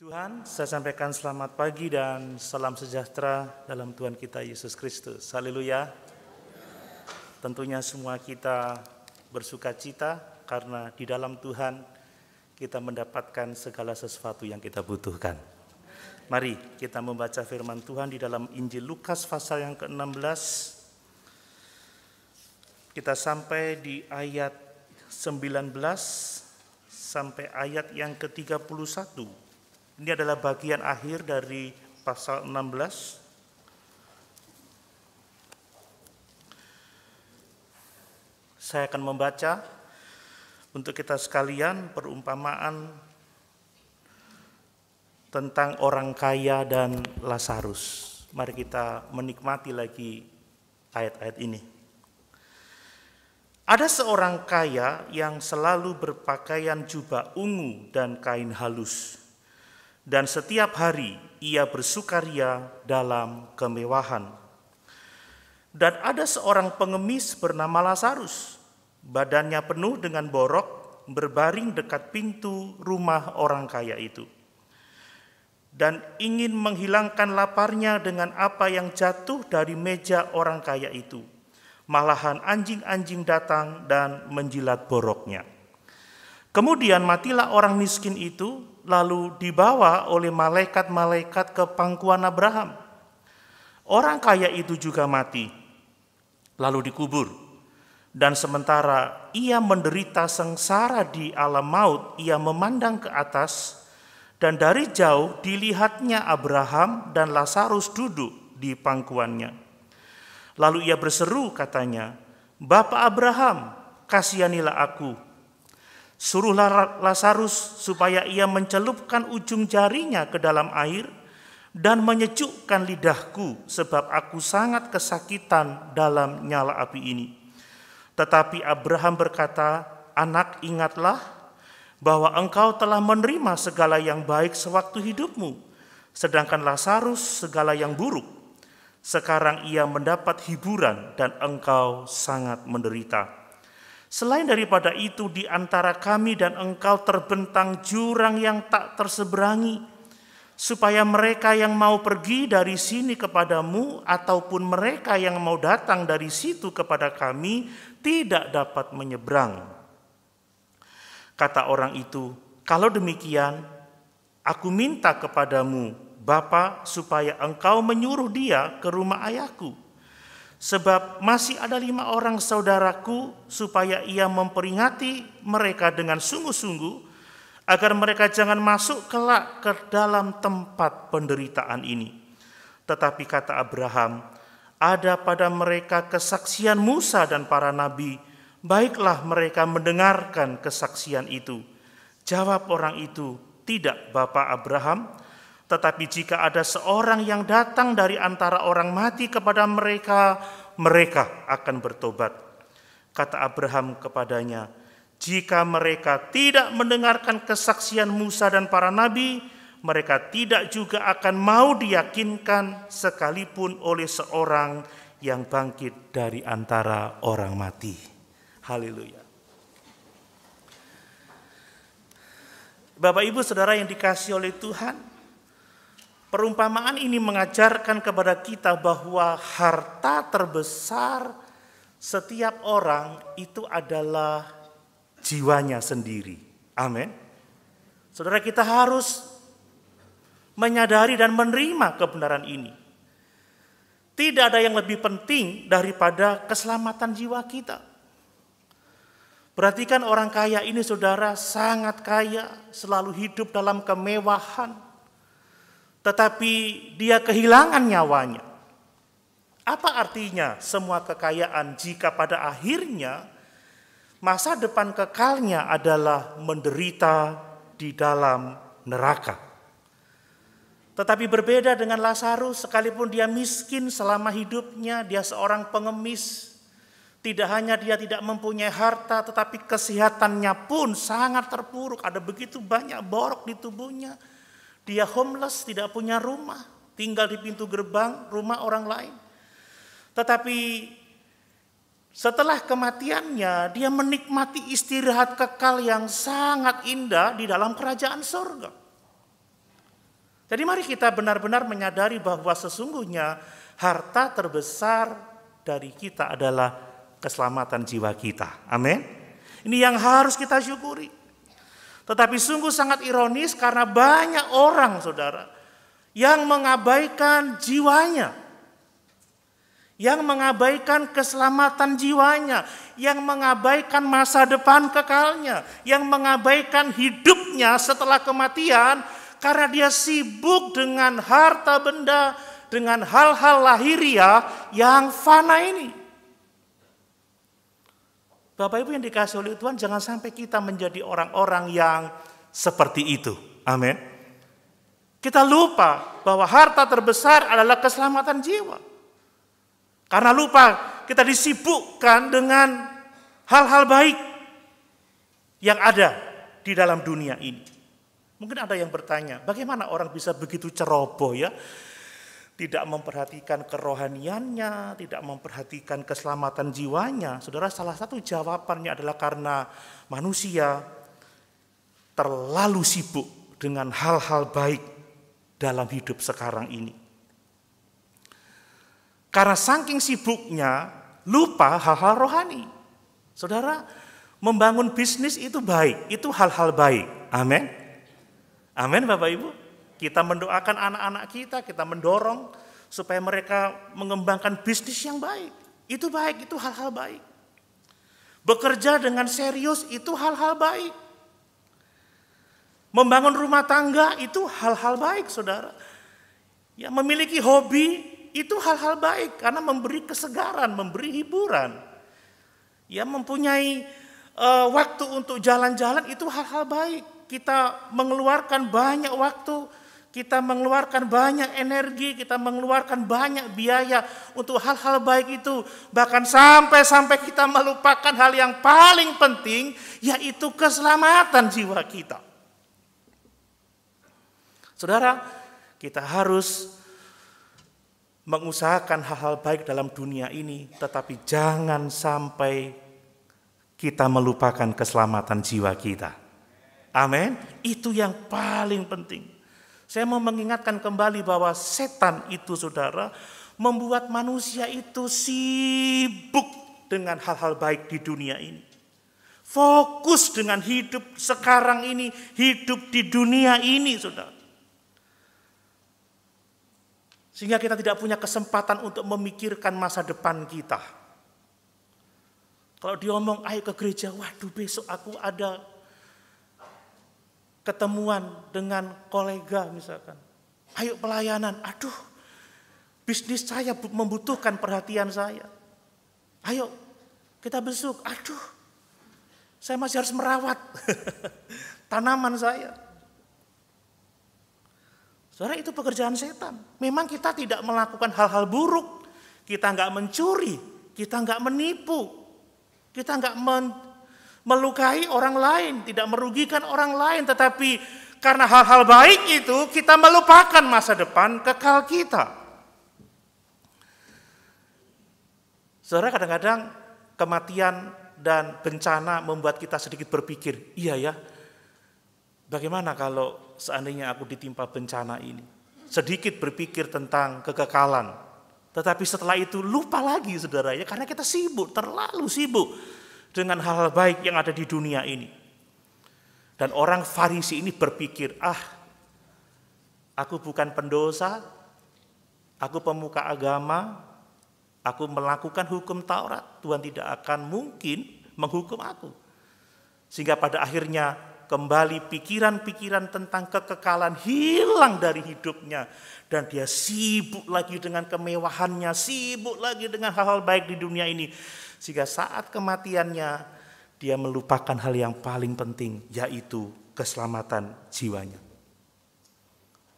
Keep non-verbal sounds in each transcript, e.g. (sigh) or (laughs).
Tuhan, saya sampaikan selamat pagi dan salam sejahtera dalam Tuhan kita Yesus Kristus. Haleluya. Tentunya semua kita bersuka cita karena di dalam Tuhan kita mendapatkan segala sesuatu yang kita butuhkan. Mari kita membaca firman Tuhan di dalam Injil Lukas pasal yang ke-16. Kita sampai di ayat 19 sampai ayat yang ke-31. Ini adalah bagian akhir dari pasal 16. Saya akan membaca untuk kita sekalian perumpamaan tentang orang kaya dan Lazarus. Mari kita menikmati lagi ayat-ayat ini. Ada seorang kaya yang selalu berpakaian jubah ungu dan kain halus dan setiap hari ia bersukaria dalam kemewahan. Dan ada seorang pengemis bernama Lazarus, badannya penuh dengan borok, berbaring dekat pintu rumah orang kaya itu. Dan ingin menghilangkan laparnya dengan apa yang jatuh dari meja orang kaya itu. Malahan anjing-anjing datang dan menjilat boroknya. Kemudian matilah orang miskin itu lalu dibawa oleh malaikat-malaikat ke pangkuan Abraham. Orang kaya itu juga mati, lalu dikubur. Dan sementara ia menderita sengsara di alam maut, ia memandang ke atas, dan dari jauh dilihatnya Abraham dan Lazarus duduk di pangkuannya. Lalu ia berseru katanya, Bapak Abraham, kasihanilah aku, Suruhlah Lazarus supaya ia mencelupkan ujung jarinya ke dalam air dan menyejukkan lidahku sebab aku sangat kesakitan dalam nyala api ini. Tetapi Abraham berkata, "Anak, ingatlah bahwa engkau telah menerima segala yang baik sewaktu hidupmu, sedangkan Lazarus segala yang buruk. Sekarang ia mendapat hiburan dan engkau sangat menderita." Selain daripada itu, di antara kami dan engkau terbentang jurang yang tak terseberangi, supaya mereka yang mau pergi dari sini kepadamu, ataupun mereka yang mau datang dari situ kepada kami, tidak dapat menyeberang. Kata orang itu, "Kalau demikian, aku minta kepadamu, Bapa, supaya engkau menyuruh dia ke rumah ayahku." Sebab masih ada lima orang saudaraku supaya ia memperingati mereka dengan sungguh-sungguh agar mereka jangan masuk kelak ke dalam tempat penderitaan ini. Tetapi kata Abraham, ada pada mereka kesaksian Musa dan para nabi, baiklah mereka mendengarkan kesaksian itu. Jawab orang itu, tidak Bapak Abraham, tetapi jika ada seorang yang datang dari antara orang mati kepada mereka, mereka akan bertobat. Kata Abraham kepadanya, "Jika mereka tidak mendengarkan kesaksian Musa dan para nabi, mereka tidak juga akan mau diyakinkan sekalipun oleh seorang yang bangkit dari antara orang mati." Haleluya. Bapak Ibu Saudara yang dikasih oleh Tuhan, Perumpamaan ini mengajarkan kepada kita bahwa harta terbesar setiap orang itu adalah jiwanya sendiri. Amin. Saudara kita harus menyadari dan menerima kebenaran ini. Tidak ada yang lebih penting daripada keselamatan jiwa kita. Perhatikan orang kaya ini saudara sangat kaya, selalu hidup dalam kemewahan, tetapi dia kehilangan nyawanya. Apa artinya semua kekayaan jika pada akhirnya masa depan kekalnya adalah menderita di dalam neraka? Tetapi berbeda dengan Lazarus, sekalipun dia miskin selama hidupnya, dia seorang pengemis. Tidak hanya dia tidak mempunyai harta, tetapi kesehatannya pun sangat terpuruk. Ada begitu banyak borok di tubuhnya dia homeless, tidak punya rumah, tinggal di pintu gerbang rumah orang lain. Tetapi setelah kematiannya, dia menikmati istirahat kekal yang sangat indah di dalam kerajaan surga. Jadi mari kita benar-benar menyadari bahwa sesungguhnya harta terbesar dari kita adalah keselamatan jiwa kita. Amin. Ini yang harus kita syukuri. Tetapi sungguh sangat ironis karena banyak orang saudara yang mengabaikan jiwanya. Yang mengabaikan keselamatan jiwanya. Yang mengabaikan masa depan kekalnya. Yang mengabaikan hidupnya setelah kematian. Karena dia sibuk dengan harta benda, dengan hal-hal lahiriah yang fana ini. Bapak Ibu yang dikasih oleh Tuhan, jangan sampai kita menjadi orang-orang yang seperti itu. Amin. Kita lupa bahwa harta terbesar adalah keselamatan jiwa. Karena lupa kita disibukkan dengan hal-hal baik yang ada di dalam dunia ini. Mungkin ada yang bertanya, bagaimana orang bisa begitu ceroboh ya? tidak memperhatikan kerohaniannya, tidak memperhatikan keselamatan jiwanya. Saudara, salah satu jawabannya adalah karena manusia terlalu sibuk dengan hal-hal baik dalam hidup sekarang ini. Karena saking sibuknya, lupa hal-hal rohani. Saudara, membangun bisnis itu baik, itu hal-hal baik. Amin. Amin Bapak Ibu. Kita mendoakan anak-anak kita, kita mendorong supaya mereka mengembangkan bisnis yang baik. Itu baik, itu hal-hal baik. Bekerja dengan serius itu hal-hal baik. Membangun rumah tangga itu hal-hal baik, Saudara. Ya, memiliki hobi itu hal-hal baik karena memberi kesegaran, memberi hiburan. Ya, mempunyai uh, waktu untuk jalan-jalan itu hal-hal baik. Kita mengeluarkan banyak waktu kita mengeluarkan banyak energi, kita mengeluarkan banyak biaya untuk hal-hal baik itu, bahkan sampai-sampai kita melupakan hal yang paling penting, yaitu keselamatan jiwa kita. Saudara, kita harus mengusahakan hal-hal baik dalam dunia ini, tetapi jangan sampai kita melupakan keselamatan jiwa kita. Amin. Itu yang paling penting. Saya mau mengingatkan kembali bahwa setan itu saudara membuat manusia itu sibuk dengan hal-hal baik di dunia ini. Fokus dengan hidup sekarang ini, hidup di dunia ini saudara. Sehingga kita tidak punya kesempatan untuk memikirkan masa depan kita. Kalau diomong, ayo ke gereja, waduh besok aku ada ketemuan dengan kolega misalkan. Ayo pelayanan, aduh bisnis saya membutuhkan perhatian saya. Ayo kita besuk, aduh saya masih harus merawat (laughs) tanaman saya. Saudara itu pekerjaan setan. Memang kita tidak melakukan hal-hal buruk. Kita nggak mencuri, kita nggak menipu, kita nggak men melukai orang lain, tidak merugikan orang lain, tetapi karena hal-hal baik itu kita melupakan masa depan kekal kita. Saudara kadang-kadang kematian dan bencana membuat kita sedikit berpikir, iya ya, bagaimana kalau seandainya aku ditimpa bencana ini? Sedikit berpikir tentang kekekalan. Tetapi setelah itu lupa lagi saudara ya, karena kita sibuk, terlalu sibuk dengan hal-hal baik yang ada di dunia ini. Dan orang Farisi ini berpikir, "Ah, aku bukan pendosa, aku pemuka agama, aku melakukan hukum Taurat, Tuhan tidak akan mungkin menghukum aku." Sehingga pada akhirnya kembali pikiran-pikiran tentang kekekalan hilang dari hidupnya dan dia sibuk lagi dengan kemewahannya, sibuk lagi dengan hal-hal baik di dunia ini sehingga saat kematiannya dia melupakan hal yang paling penting yaitu keselamatan jiwanya.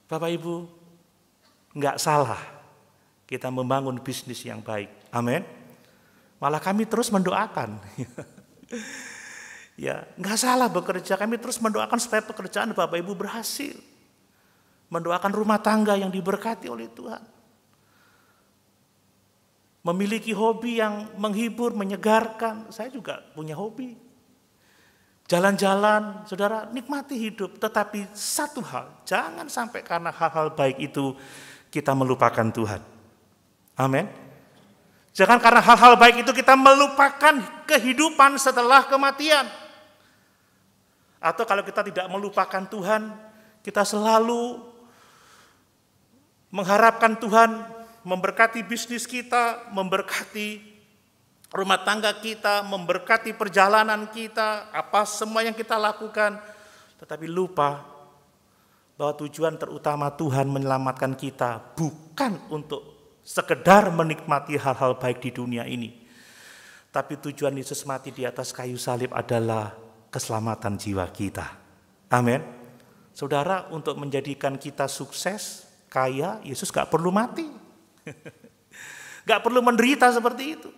Bapak Ibu, nggak salah kita membangun bisnis yang baik. Amin. Malah kami terus mendoakan. (laughs) ya, nggak salah bekerja. Kami terus mendoakan supaya pekerjaan Bapak Ibu berhasil mendoakan rumah tangga yang diberkati oleh Tuhan memiliki hobi yang menghibur, menyegarkan. Saya juga punya hobi. Jalan-jalan, saudara, nikmati hidup. Tetapi satu hal, jangan sampai karena hal-hal baik itu kita melupakan Tuhan. Amin. Jangan karena hal-hal baik itu kita melupakan kehidupan setelah kematian. Atau kalau kita tidak melupakan Tuhan, kita selalu mengharapkan Tuhan memberkati bisnis kita, memberkati rumah tangga kita, memberkati perjalanan kita, apa semua yang kita lakukan, tetapi lupa bahwa tujuan terutama Tuhan menyelamatkan kita bukan untuk sekedar menikmati hal-hal baik di dunia ini. Tapi tujuan Yesus mati di atas kayu salib adalah keselamatan jiwa kita. Amin. Saudara, untuk menjadikan kita sukses, kaya, Yesus gak perlu mati. (laughs) Gak perlu menderita seperti itu.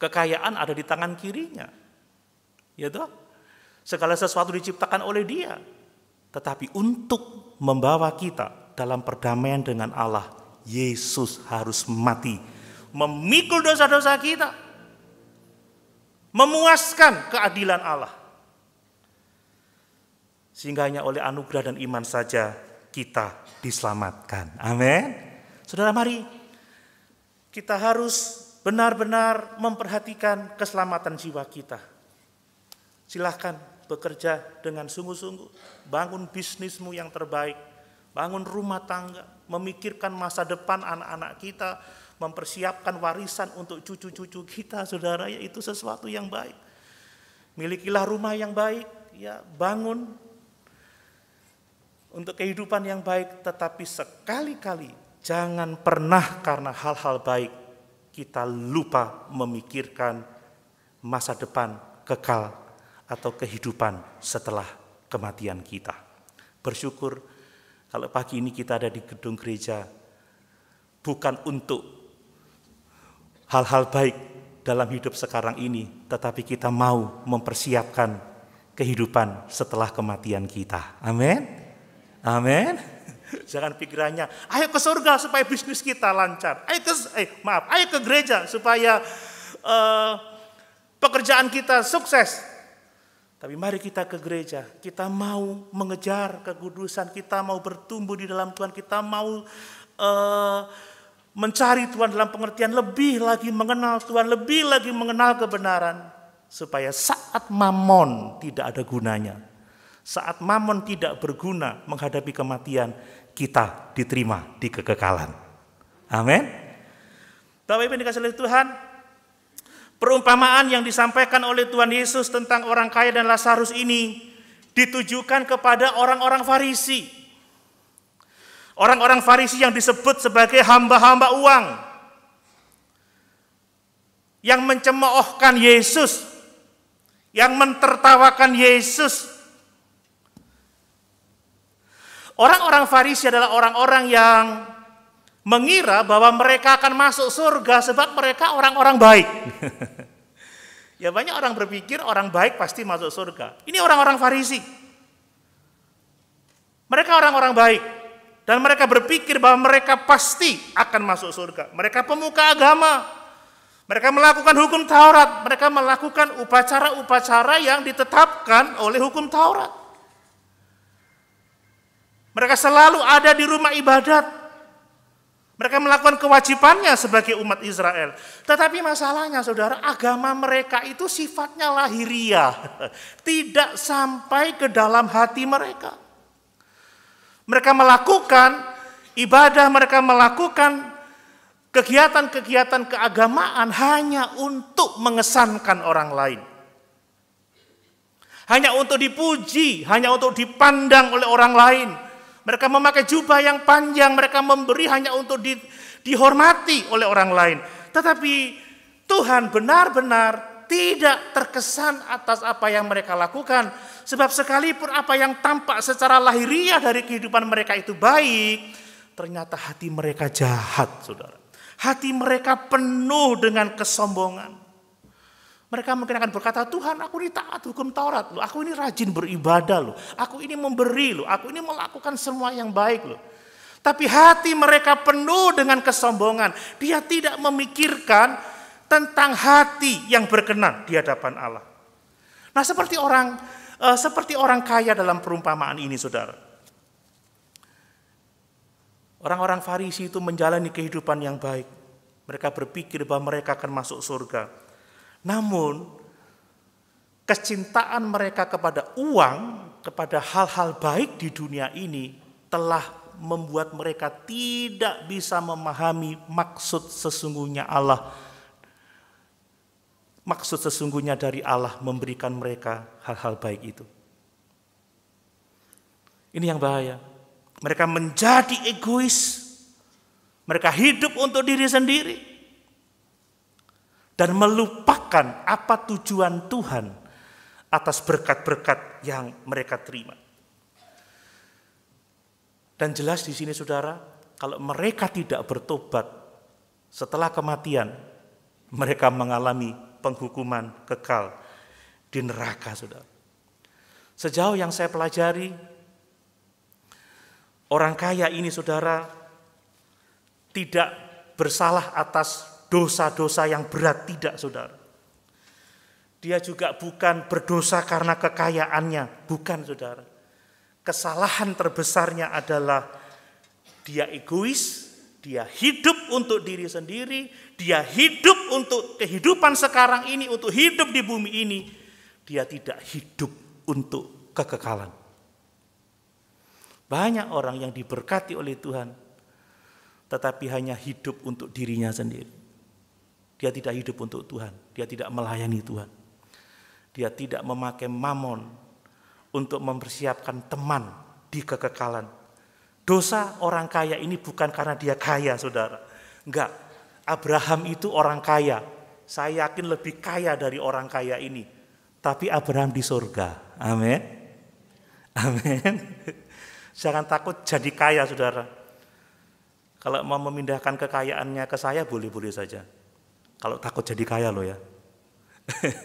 Kekayaan ada di tangan kirinya. Ya toh? Segala sesuatu diciptakan oleh dia. Tetapi untuk membawa kita dalam perdamaian dengan Allah, Yesus harus mati. Memikul dosa-dosa kita. Memuaskan keadilan Allah. Sehingga hanya oleh anugerah dan iman saja kita diselamatkan. Amin. Saudara mari kita harus benar-benar memperhatikan keselamatan jiwa kita. Silahkan bekerja dengan sungguh-sungguh, bangun bisnismu yang terbaik, bangun rumah tangga, memikirkan masa depan anak-anak kita, mempersiapkan warisan untuk cucu-cucu kita, saudara, ya itu sesuatu yang baik. Milikilah rumah yang baik, ya bangun untuk kehidupan yang baik, tetapi sekali-kali jangan pernah karena hal-hal baik kita lupa memikirkan masa depan kekal atau kehidupan setelah kematian kita. Bersyukur kalau pagi ini kita ada di gedung gereja bukan untuk hal-hal baik dalam hidup sekarang ini, tetapi kita mau mempersiapkan kehidupan setelah kematian kita. Amin. Amin. (laughs) Jangan pikirannya, ayo ke surga supaya bisnis kita lancar. Ayo ke, eh, maaf, ayo ke gereja supaya uh, pekerjaan kita sukses. Tapi mari kita ke gereja, kita mau mengejar kekudusan, kita mau bertumbuh di dalam Tuhan, kita mau uh, mencari Tuhan dalam pengertian lebih lagi mengenal Tuhan, lebih lagi mengenal kebenaran. Supaya saat mamon tidak ada gunanya, saat mamon tidak berguna menghadapi kematian, kita diterima di kekekalan. Amin. Bapak Ibu dikasih oleh Tuhan, perumpamaan yang disampaikan oleh Tuhan Yesus tentang orang kaya dan Lazarus ini ditujukan kepada orang-orang Farisi. Orang-orang Farisi yang disebut sebagai hamba-hamba uang. Yang mencemoohkan Yesus. Yang mentertawakan Yesus Orang-orang Farisi adalah orang-orang yang mengira bahwa mereka akan masuk surga sebab mereka orang-orang baik. (laughs) ya banyak orang berpikir orang baik pasti masuk surga. Ini orang-orang Farisi. Mereka orang-orang baik dan mereka berpikir bahwa mereka pasti akan masuk surga. Mereka pemuka agama. Mereka melakukan hukum Taurat, mereka melakukan upacara-upacara yang ditetapkan oleh hukum Taurat. Mereka selalu ada di rumah ibadat. Mereka melakukan kewajibannya sebagai umat Israel. Tetapi masalahnya saudara, agama mereka itu sifatnya lahiriah. (laughs) Tidak sampai ke dalam hati mereka. Mereka melakukan ibadah, mereka melakukan kegiatan-kegiatan keagamaan hanya untuk mengesankan orang lain hanya untuk dipuji, hanya untuk dipandang oleh orang lain, mereka memakai jubah yang panjang, mereka memberi hanya untuk di, dihormati oleh orang lain. Tetapi Tuhan benar-benar tidak terkesan atas apa yang mereka lakukan. Sebab sekalipun apa yang tampak secara lahiriah dari kehidupan mereka itu baik, ternyata hati mereka jahat, saudara. Hati mereka penuh dengan kesombongan. Mereka mungkin akan berkata, Tuhan aku ini taat hukum Taurat loh, aku ini rajin beribadah loh, aku ini memberi loh, aku ini melakukan semua yang baik loh. Tapi hati mereka penuh dengan kesombongan. Dia tidak memikirkan tentang hati yang berkenan di hadapan Allah. Nah, seperti orang eh, seperti orang kaya dalam perumpamaan ini, Saudara. Orang-orang Farisi itu menjalani kehidupan yang baik. Mereka berpikir bahwa mereka akan masuk surga. Namun, kecintaan mereka kepada uang, kepada hal-hal baik di dunia ini telah membuat mereka tidak bisa memahami maksud sesungguhnya Allah. Maksud sesungguhnya dari Allah memberikan mereka hal-hal baik itu. Ini yang bahaya. Mereka menjadi egois. Mereka hidup untuk diri sendiri dan melupakan apa tujuan Tuhan atas berkat-berkat yang mereka terima. Dan jelas di sini saudara, kalau mereka tidak bertobat setelah kematian, mereka mengalami penghukuman kekal di neraka, saudara. Sejauh yang saya pelajari, orang kaya ini, saudara, tidak bersalah atas dosa-dosa yang berat tidak saudara. Dia juga bukan berdosa karena kekayaannya, bukan saudara. Kesalahan terbesarnya adalah dia egois, dia hidup untuk diri sendiri, dia hidup untuk kehidupan sekarang ini, untuk hidup di bumi ini. Dia tidak hidup untuk kekekalan. Banyak orang yang diberkati oleh Tuhan, tetapi hanya hidup untuk dirinya sendiri. Dia tidak hidup untuk Tuhan, dia tidak melayani Tuhan. Dia tidak memakai mamon untuk mempersiapkan teman di kekekalan. Dosa orang kaya ini bukan karena dia kaya, saudara. Enggak, Abraham itu orang kaya. Saya yakin lebih kaya dari orang kaya ini. Tapi Abraham di surga. Amin. Amin. (laughs) Jangan takut jadi kaya, saudara. Kalau mau memindahkan kekayaannya ke saya, boleh-boleh saja. Kalau takut jadi kaya loh ya. (laughs)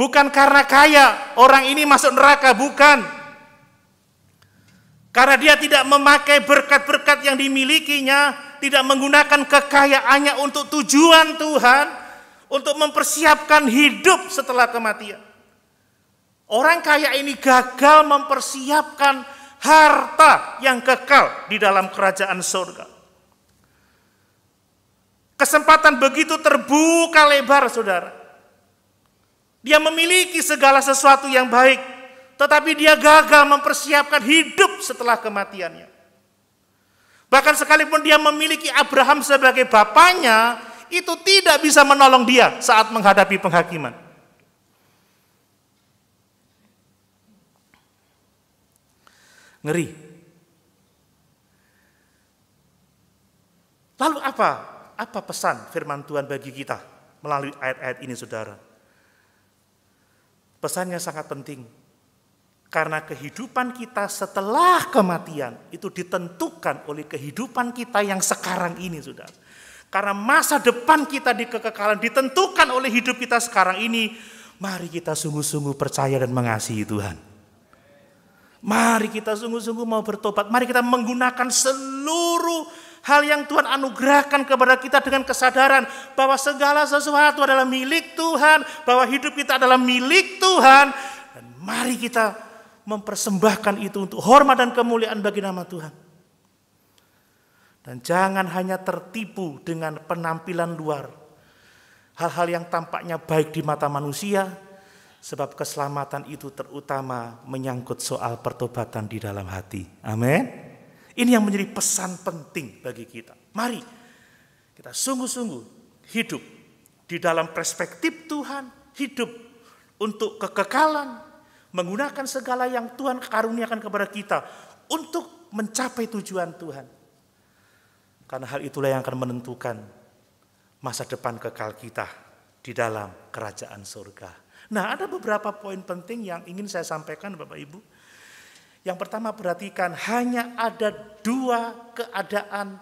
bukan karena kaya orang ini masuk neraka, bukan. Karena dia tidak memakai berkat-berkat yang dimilikinya, tidak menggunakan kekayaannya untuk tujuan Tuhan, untuk mempersiapkan hidup setelah kematian. Orang kaya ini gagal mempersiapkan harta yang kekal di dalam kerajaan surga. Kesempatan begitu terbuka lebar, saudara. Dia memiliki segala sesuatu yang baik, tetapi dia gagal mempersiapkan hidup setelah kematiannya. Bahkan sekalipun dia memiliki Abraham sebagai bapaknya, itu tidak bisa menolong dia saat menghadapi penghakiman. Ngeri. Lalu apa apa pesan firman Tuhan bagi kita melalui ayat-ayat ini saudara? Pesannya sangat penting. Karena kehidupan kita setelah kematian itu ditentukan oleh kehidupan kita yang sekarang ini saudara. Karena masa depan kita di kekekalan ditentukan oleh hidup kita sekarang ini. Mari kita sungguh-sungguh percaya dan mengasihi Tuhan. Mari kita sungguh-sungguh mau bertobat. Mari kita menggunakan seluruh Hal yang Tuhan anugerahkan kepada kita dengan kesadaran bahwa segala sesuatu adalah milik Tuhan, bahwa hidup kita adalah milik Tuhan. Dan mari kita mempersembahkan itu untuk hormat dan kemuliaan bagi nama Tuhan. Dan jangan hanya tertipu dengan penampilan luar. Hal-hal yang tampaknya baik di mata manusia, sebab keselamatan itu terutama menyangkut soal pertobatan di dalam hati. Amin. Ini yang menjadi pesan penting bagi kita. Mari kita sungguh-sungguh hidup di dalam perspektif Tuhan, hidup untuk kekekalan, menggunakan segala yang Tuhan karuniakan kepada kita untuk mencapai tujuan Tuhan. Karena hal itulah yang akan menentukan masa depan kekal kita di dalam kerajaan surga. Nah, ada beberapa poin penting yang ingin saya sampaikan Bapak Ibu yang pertama perhatikan hanya ada dua keadaan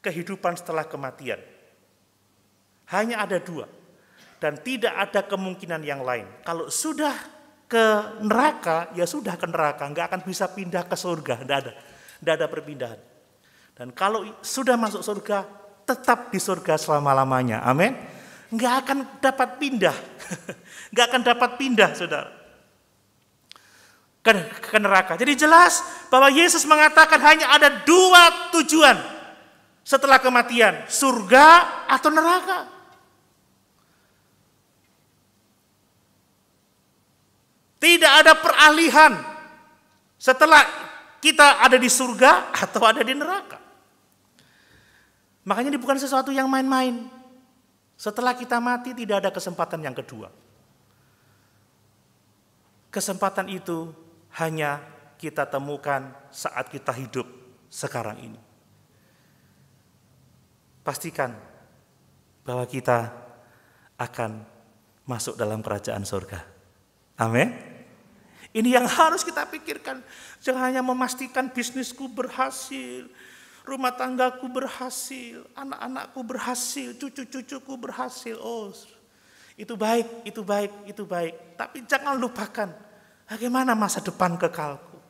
kehidupan setelah kematian. Hanya ada dua. Dan tidak ada kemungkinan yang lain. Kalau sudah ke neraka, ya sudah ke neraka. Nggak akan bisa pindah ke surga. Tidak ada. Nggak ada perpindahan. Dan kalau sudah masuk surga, tetap di surga selama-lamanya. Amin. Nggak akan dapat pindah. (laughs) Nggak akan dapat pindah, saudara ke, ke neraka. Jadi jelas bahwa Yesus mengatakan hanya ada dua tujuan setelah kematian, surga atau neraka. Tidak ada peralihan setelah kita ada di surga atau ada di neraka. Makanya ini bukan sesuatu yang main-main. Setelah kita mati tidak ada kesempatan yang kedua. Kesempatan itu hanya kita temukan saat kita hidup sekarang ini. Pastikan bahwa kita akan masuk dalam kerajaan surga. Amin. Ini yang harus kita pikirkan. Jangan hanya memastikan bisnisku berhasil, rumah tanggaku berhasil, anak-anakku berhasil, cucu-cucuku berhasil. Oh, itu baik, itu baik, itu baik. Tapi jangan lupakan Bagaimana masa depan kekalku?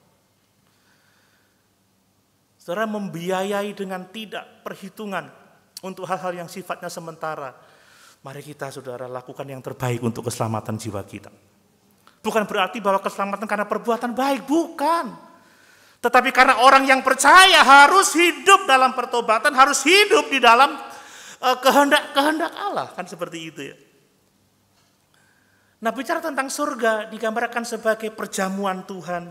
Saudara membiayai dengan tidak perhitungan untuk hal-hal yang sifatnya sementara. Mari kita saudara lakukan yang terbaik untuk keselamatan jiwa kita. Bukan berarti bahwa keselamatan karena perbuatan baik, bukan. Tetapi karena orang yang percaya harus hidup dalam pertobatan, harus hidup di dalam eh, kehendak-kehendak Allah. Kan seperti itu ya. Nah bicara tentang surga digambarkan sebagai perjamuan Tuhan.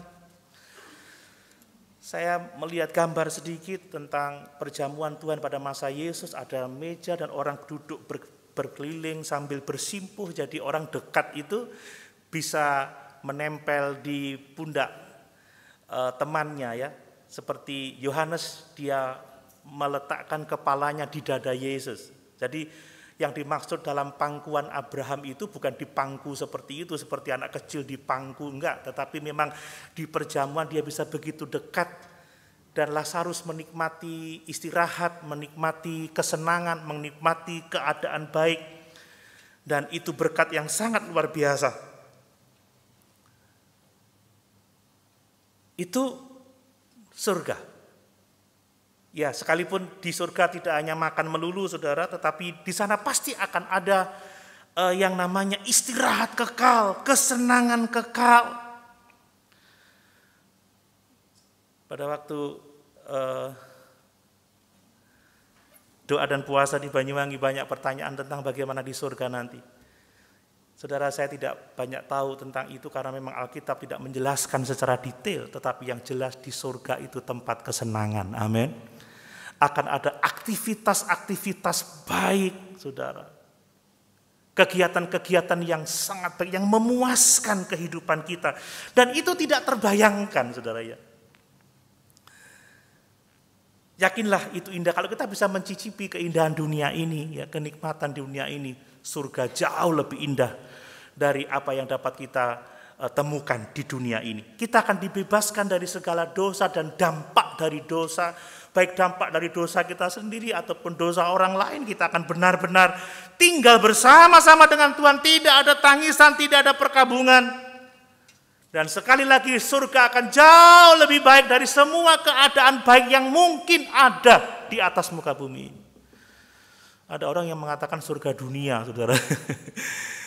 Saya melihat gambar sedikit tentang perjamuan Tuhan pada masa Yesus. Ada meja dan orang duduk ber, berkeliling sambil bersimpuh. Jadi orang dekat itu bisa menempel di pundak e, temannya ya. Seperti Yohanes dia meletakkan kepalanya di dada Yesus. Jadi yang dimaksud dalam pangkuan Abraham itu bukan dipangku seperti itu, seperti anak kecil dipangku, enggak. Tetapi memang di perjamuan dia bisa begitu dekat dan Lazarus menikmati istirahat, menikmati kesenangan, menikmati keadaan baik. Dan itu berkat yang sangat luar biasa. Itu surga. Ya, sekalipun di surga tidak hanya makan melulu, saudara, tetapi di sana pasti akan ada uh, yang namanya istirahat kekal, kesenangan kekal. Pada waktu uh, doa dan puasa di Banyuwangi banyak pertanyaan tentang bagaimana di surga nanti. Saudara saya tidak banyak tahu tentang itu karena memang Alkitab tidak menjelaskan secara detail, tetapi yang jelas di surga itu tempat kesenangan. Amin akan ada aktivitas-aktivitas baik, saudara. Kegiatan-kegiatan yang sangat baik, yang memuaskan kehidupan kita. Dan itu tidak terbayangkan, saudara ya. Yakinlah itu indah. Kalau kita bisa mencicipi keindahan dunia ini, ya kenikmatan dunia ini, surga jauh lebih indah dari apa yang dapat kita eh, temukan di dunia ini. Kita akan dibebaskan dari segala dosa dan dampak dari dosa baik dampak dari dosa kita sendiri ataupun dosa orang lain, kita akan benar-benar tinggal bersama-sama dengan Tuhan. Tidak ada tangisan, tidak ada perkabungan. Dan sekali lagi surga akan jauh lebih baik dari semua keadaan baik yang mungkin ada di atas muka bumi Ada orang yang mengatakan surga dunia, saudara.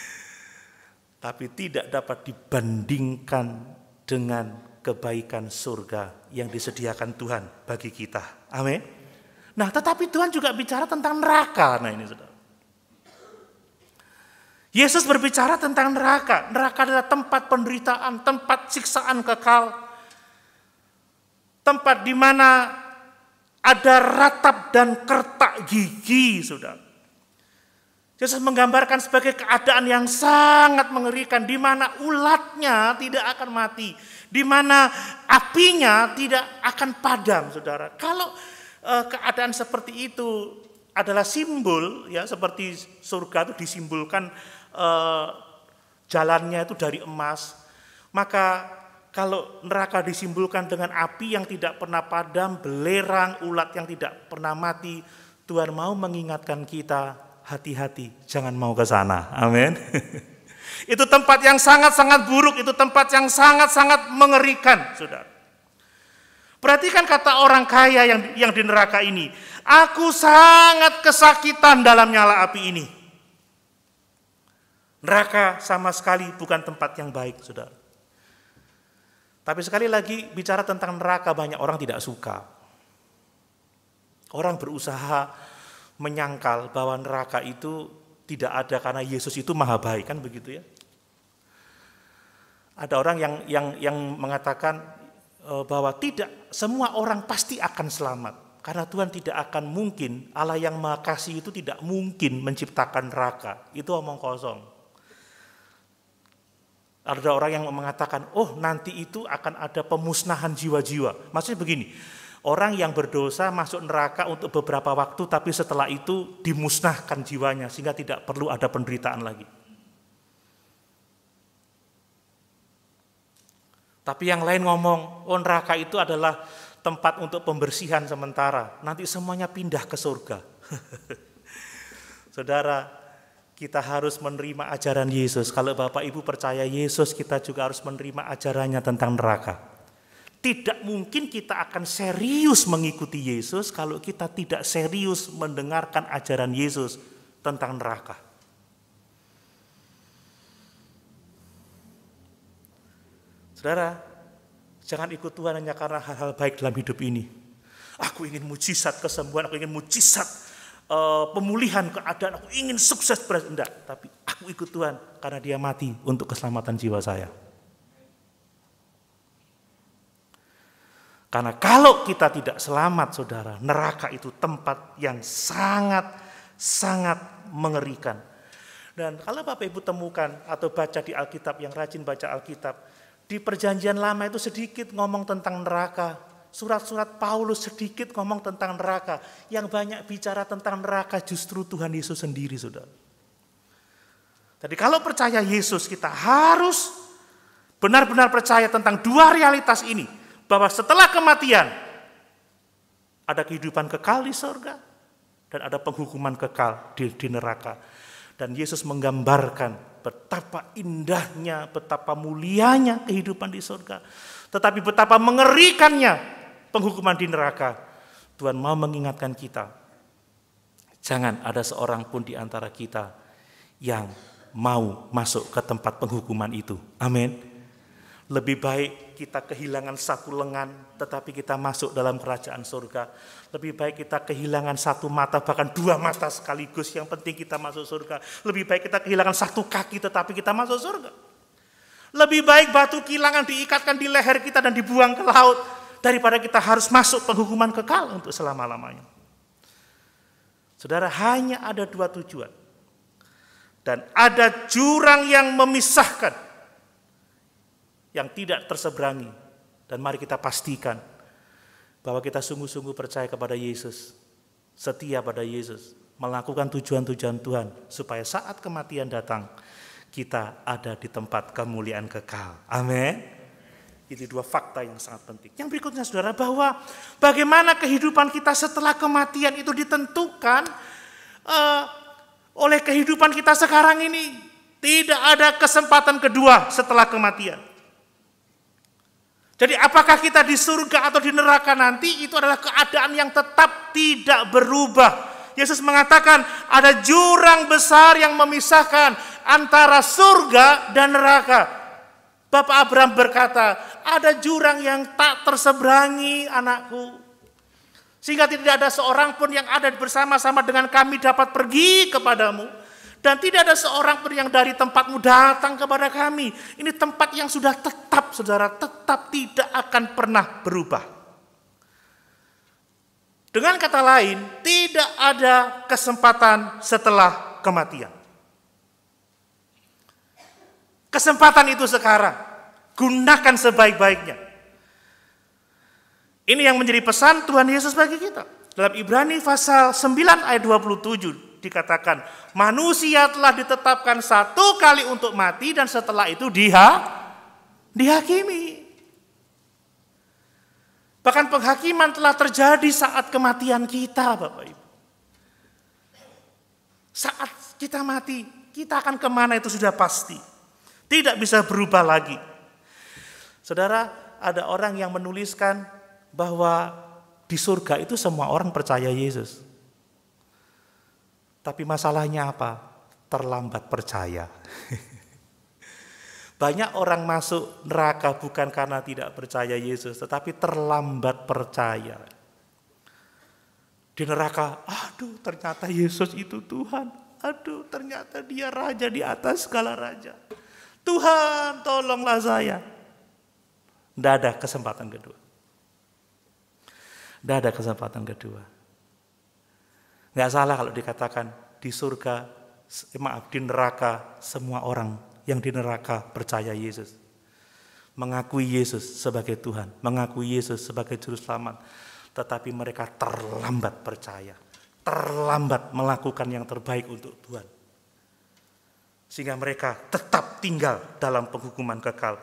(laughs) Tapi tidak dapat dibandingkan dengan kebaikan surga yang disediakan Tuhan bagi kita. Amin. Nah, tetapi Tuhan juga bicara tentang neraka. Nah, ini sudah. Yesus berbicara tentang neraka. Neraka adalah tempat penderitaan, tempat siksaan kekal. Tempat di mana ada ratap dan kertak gigi, Sudah. Yesus menggambarkan sebagai keadaan yang sangat mengerikan di mana ulatnya tidak akan mati, di mana apinya tidak akan padam, saudara. Kalau uh, keadaan seperti itu adalah simbol, ya seperti surga itu disimbolkan uh, jalannya itu dari emas, maka kalau neraka disimbolkan dengan api yang tidak pernah padam, belerang, ulat yang tidak pernah mati, Tuhan mau mengingatkan kita hati-hati, jangan mau ke sana. Amin. (laughs) Itu tempat yang sangat-sangat buruk, itu tempat yang sangat-sangat mengerikan, Saudara. Perhatikan kata orang kaya yang yang di neraka ini. Aku sangat kesakitan dalam nyala api ini. Neraka sama sekali bukan tempat yang baik, Saudara. Tapi sekali lagi bicara tentang neraka banyak orang tidak suka. Orang berusaha menyangkal bahwa neraka itu tidak ada karena Yesus itu maha baik kan begitu ya. Ada orang yang yang yang mengatakan e, bahwa tidak semua orang pasti akan selamat karena Tuhan tidak akan mungkin Allah yang maha kasih itu tidak mungkin menciptakan neraka. Itu omong kosong. Ada orang yang mengatakan, "Oh, nanti itu akan ada pemusnahan jiwa-jiwa." Maksudnya begini, Orang yang berdosa masuk neraka untuk beberapa waktu, tapi setelah itu dimusnahkan jiwanya sehingga tidak perlu ada penderitaan lagi. Tapi yang lain ngomong, oh neraka itu adalah tempat untuk pembersihan sementara. Nanti semuanya pindah ke surga. (laughs) Saudara, kita harus menerima ajaran Yesus. Kalau Bapak Ibu percaya Yesus, kita juga harus menerima ajarannya tentang neraka. Tidak mungkin kita akan serius mengikuti Yesus kalau kita tidak serius mendengarkan ajaran Yesus tentang neraka. Saudara, jangan ikut Tuhan hanya karena hal-hal baik dalam hidup ini. Aku ingin mujizat kesembuhan, aku ingin mujizat uh, pemulihan keadaan, aku ingin sukses berat. Tidak, tapi aku ikut Tuhan karena dia mati untuk keselamatan jiwa saya. Karena kalau kita tidak selamat saudara, neraka itu tempat yang sangat sangat mengerikan. Dan kalau Bapak Ibu temukan atau baca di Alkitab yang rajin baca Alkitab, di perjanjian lama itu sedikit ngomong tentang neraka. Surat-surat Paulus sedikit ngomong tentang neraka. Yang banyak bicara tentang neraka justru Tuhan Yesus sendiri, saudara. Jadi kalau percaya Yesus kita harus benar-benar percaya tentang dua realitas ini bahwa setelah kematian ada kehidupan kekal di surga dan ada penghukuman kekal di, di neraka. Dan Yesus menggambarkan betapa indahnya, betapa mulianya kehidupan di surga, tetapi betapa mengerikannya penghukuman di neraka. Tuhan mau mengingatkan kita, jangan ada seorang pun di antara kita yang mau masuk ke tempat penghukuman itu. Amin. Lebih baik kita kehilangan satu lengan, tetapi kita masuk dalam kerajaan surga. Lebih baik kita kehilangan satu mata, bahkan dua mata sekaligus. Yang penting kita masuk surga. Lebih baik kita kehilangan satu kaki, tetapi kita masuk surga. Lebih baik batu kilangan diikatkan di leher kita dan dibuang ke laut, daripada kita harus masuk penghukuman kekal untuk selama-lamanya. Saudara, hanya ada dua tujuan. Dan ada jurang yang memisahkan yang tidak terseberangi. Dan mari kita pastikan bahwa kita sungguh-sungguh percaya kepada Yesus, setia pada Yesus, melakukan tujuan-tujuan Tuhan supaya saat kematian datang kita ada di tempat kemuliaan kekal. Amin. Itu dua fakta yang sangat penting. Yang berikutnya saudara bahwa bagaimana kehidupan kita setelah kematian itu ditentukan uh, oleh kehidupan kita sekarang ini. Tidak ada kesempatan kedua setelah kematian. Jadi apakah kita di surga atau di neraka nanti itu adalah keadaan yang tetap tidak berubah. Yesus mengatakan ada jurang besar yang memisahkan antara surga dan neraka. Bapak Abraham berkata, ada jurang yang tak terseberangi anakku. Sehingga tidak ada seorang pun yang ada bersama-sama dengan kami dapat pergi kepadamu. Dan tidak ada seorang pun yang dari tempatmu datang kepada kami. Ini tempat yang sudah tetap, saudara, tetap tidak akan pernah berubah. Dengan kata lain, tidak ada kesempatan setelah kematian. Kesempatan itu sekarang, gunakan sebaik-baiknya. Ini yang menjadi pesan Tuhan Yesus bagi kita. Dalam Ibrani pasal 9 ayat 27, dikatakan manusia telah ditetapkan satu kali untuk mati dan setelah itu diha dihakimi. Bahkan penghakiman telah terjadi saat kematian kita, Bapak Ibu. Saat kita mati, kita akan kemana itu sudah pasti. Tidak bisa berubah lagi. Saudara, ada orang yang menuliskan bahwa di surga itu semua orang percaya Yesus. Tapi masalahnya apa? Terlambat percaya. (laughs) Banyak orang masuk neraka bukan karena tidak percaya Yesus, tetapi terlambat percaya. Di neraka, aduh ternyata Yesus itu Tuhan. Aduh ternyata dia raja di atas segala raja. Tuhan tolonglah saya. Tidak ada kesempatan kedua. Tidak ada kesempatan kedua. Nggak salah kalau dikatakan di surga, maaf, di neraka semua orang yang di neraka percaya Yesus. Mengakui Yesus sebagai Tuhan, mengakui Yesus sebagai Juru Selamat. Tetapi mereka terlambat percaya, terlambat melakukan yang terbaik untuk Tuhan. Sehingga mereka tetap tinggal dalam penghukuman kekal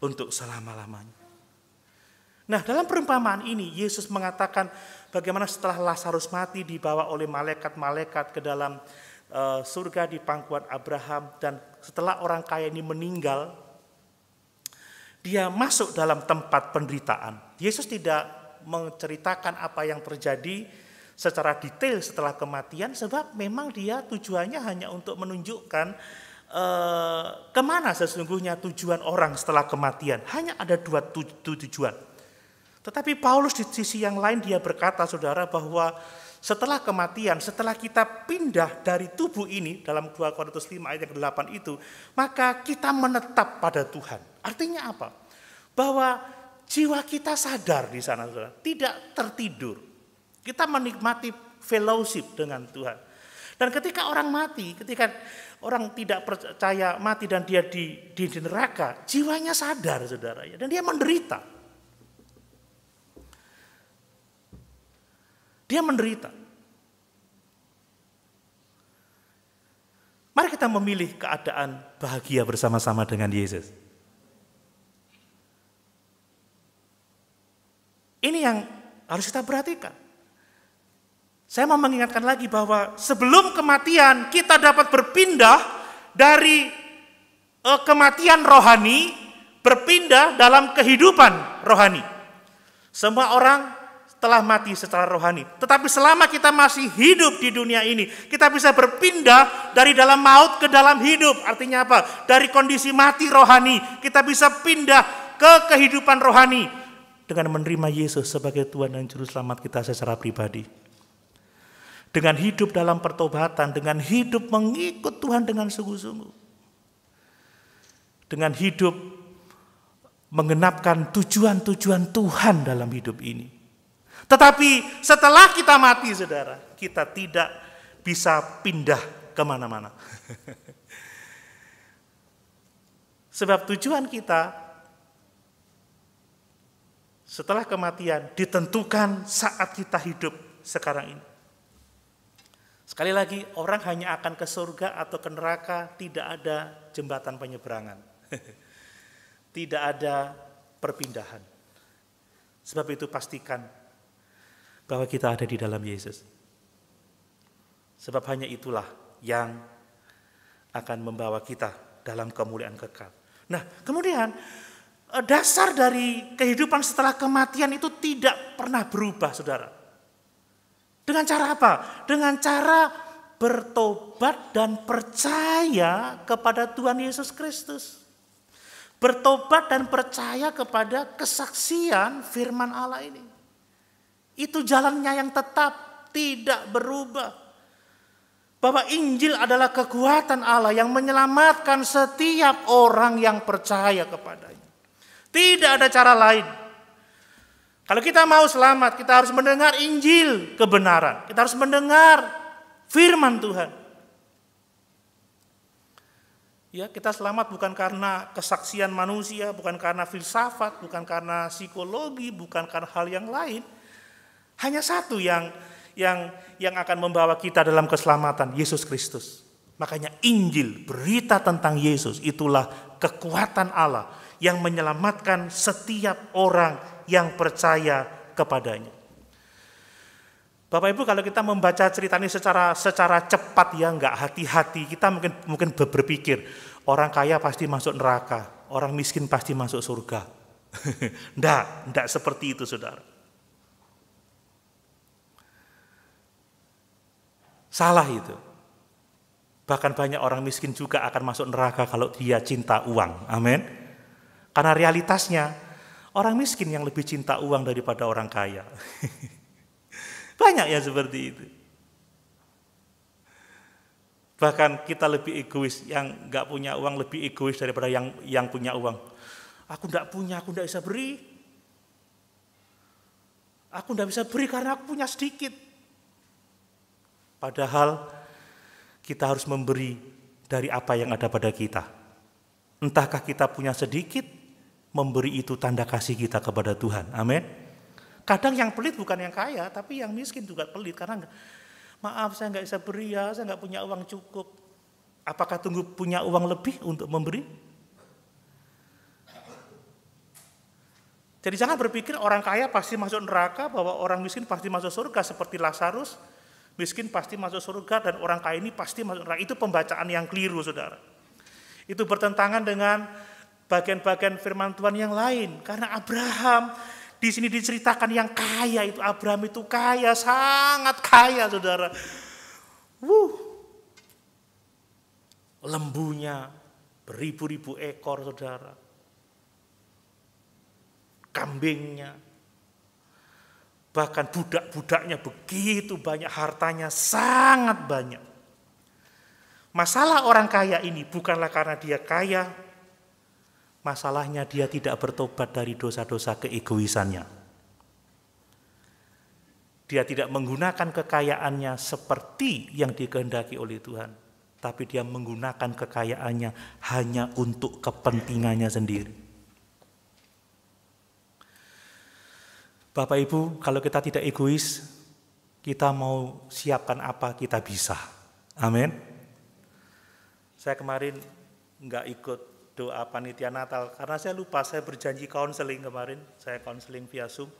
untuk selama-lamanya. Nah dalam perumpamaan ini Yesus mengatakan bagaimana setelah Lazarus mati dibawa oleh malaikat-malaikat ke dalam eh, surga di pangkuan Abraham dan setelah orang kaya ini meninggal dia masuk dalam tempat penderitaan. Yesus tidak menceritakan apa yang terjadi secara detail setelah kematian sebab memang dia tujuannya hanya untuk menunjukkan eh, kemana sesungguhnya tujuan orang setelah kematian. Hanya ada dua tujuan. Tetapi Paulus di sisi yang lain dia berkata saudara bahwa setelah kematian, setelah kita pindah dari tubuh ini dalam 2 Korintus 5 ayat yang ke-8 itu, maka kita menetap pada Tuhan. Artinya apa? Bahwa jiwa kita sadar di sana, saudara, tidak tertidur. Kita menikmati fellowship dengan Tuhan. Dan ketika orang mati, ketika orang tidak percaya mati dan dia di, di neraka, jiwanya sadar, saudara, ya. dan dia menderita. Dia menderita. Mari kita memilih keadaan bahagia bersama-sama dengan Yesus. Ini yang harus kita perhatikan. Saya mau mengingatkan lagi bahwa sebelum kematian kita dapat berpindah dari e, kematian rohani berpindah dalam kehidupan rohani. Semua orang telah mati secara rohani. Tetapi selama kita masih hidup di dunia ini, kita bisa berpindah dari dalam maut ke dalam hidup. Artinya apa? Dari kondisi mati rohani, kita bisa pindah ke kehidupan rohani dengan menerima Yesus sebagai Tuhan dan Juru Selamat kita secara pribadi. Dengan hidup dalam pertobatan, dengan hidup mengikut Tuhan dengan sungguh-sungguh. Dengan hidup mengenapkan tujuan-tujuan Tuhan dalam hidup ini. Tetapi setelah kita mati, saudara, kita tidak bisa pindah kemana-mana. (laughs) Sebab tujuan kita setelah kematian ditentukan saat kita hidup sekarang ini. Sekali lagi, orang hanya akan ke surga atau ke neraka, tidak ada jembatan penyeberangan. (laughs) Tidak ada perpindahan. Sebab itu pastikan bahwa kita ada di dalam Yesus. Sebab hanya itulah yang akan membawa kita dalam kemuliaan kekal. Nah, kemudian eh, dasar dari kehidupan setelah kematian itu tidak pernah berubah, Saudara. Dengan cara apa? Dengan cara bertobat dan percaya kepada Tuhan Yesus Kristus. Bertobat dan percaya kepada kesaksian firman Allah ini. Itu jalannya yang tetap, tidak berubah. Bahwa Injil adalah kekuatan Allah yang menyelamatkan setiap orang yang percaya kepadanya. Tidak ada cara lain. Kalau kita mau selamat, kita harus mendengar Injil kebenaran. Kita harus mendengar firman Tuhan. Ya, kita selamat bukan karena kesaksian manusia, bukan karena filsafat, bukan karena psikologi, bukan karena hal yang lain, hanya satu yang yang yang akan membawa kita dalam keselamatan, Yesus Kristus. Makanya Injil, berita tentang Yesus itulah kekuatan Allah yang menyelamatkan setiap orang yang percaya kepadanya. Bapak Ibu kalau kita membaca cerita ini secara secara cepat ya nggak hati-hati kita mungkin mungkin berpikir orang kaya pasti masuk neraka, orang miskin pasti masuk surga. (laughs) ndak, ndak seperti itu saudara. Salah itu. Bahkan banyak orang miskin juga akan masuk neraka kalau dia cinta uang. Amin. Karena realitasnya orang miskin yang lebih cinta uang daripada orang kaya. (laughs) banyak ya seperti itu. Bahkan kita lebih egois, yang nggak punya uang lebih egois daripada yang yang punya uang. Aku nggak punya, aku nggak bisa beri. Aku nggak bisa beri karena aku punya sedikit. Padahal kita harus memberi dari apa yang ada pada kita. Entahkah kita punya sedikit, memberi itu tanda kasih kita kepada Tuhan. Amin. Kadang yang pelit bukan yang kaya, tapi yang miskin juga pelit karena maaf saya nggak bisa beri ya, saya nggak punya uang cukup. Apakah tunggu punya uang lebih untuk memberi? Jadi jangan berpikir orang kaya pasti masuk neraka, bahwa orang miskin pasti masuk surga seperti Lazarus miskin pasti masuk surga dan orang kaya ini pasti masuk neraka. Itu pembacaan yang keliru, saudara. Itu bertentangan dengan bagian-bagian firman Tuhan yang lain. Karena Abraham di sini diceritakan yang kaya itu Abraham itu kaya, sangat kaya, saudara. Wuh, lembunya beribu-ribu ekor, saudara. Kambingnya, Bahkan budak-budaknya begitu banyak, hartanya sangat banyak. Masalah orang kaya ini bukanlah karena dia kaya, masalahnya dia tidak bertobat dari dosa-dosa keegoisannya. Dia tidak menggunakan kekayaannya seperti yang dikehendaki oleh Tuhan, tapi dia menggunakan kekayaannya hanya untuk kepentingannya sendiri. Bapak Ibu, kalau kita tidak egois, kita mau siapkan apa kita bisa. Amin. Saya kemarin nggak ikut doa panitia Natal karena saya lupa saya berjanji konseling kemarin. Saya konseling via Zoom.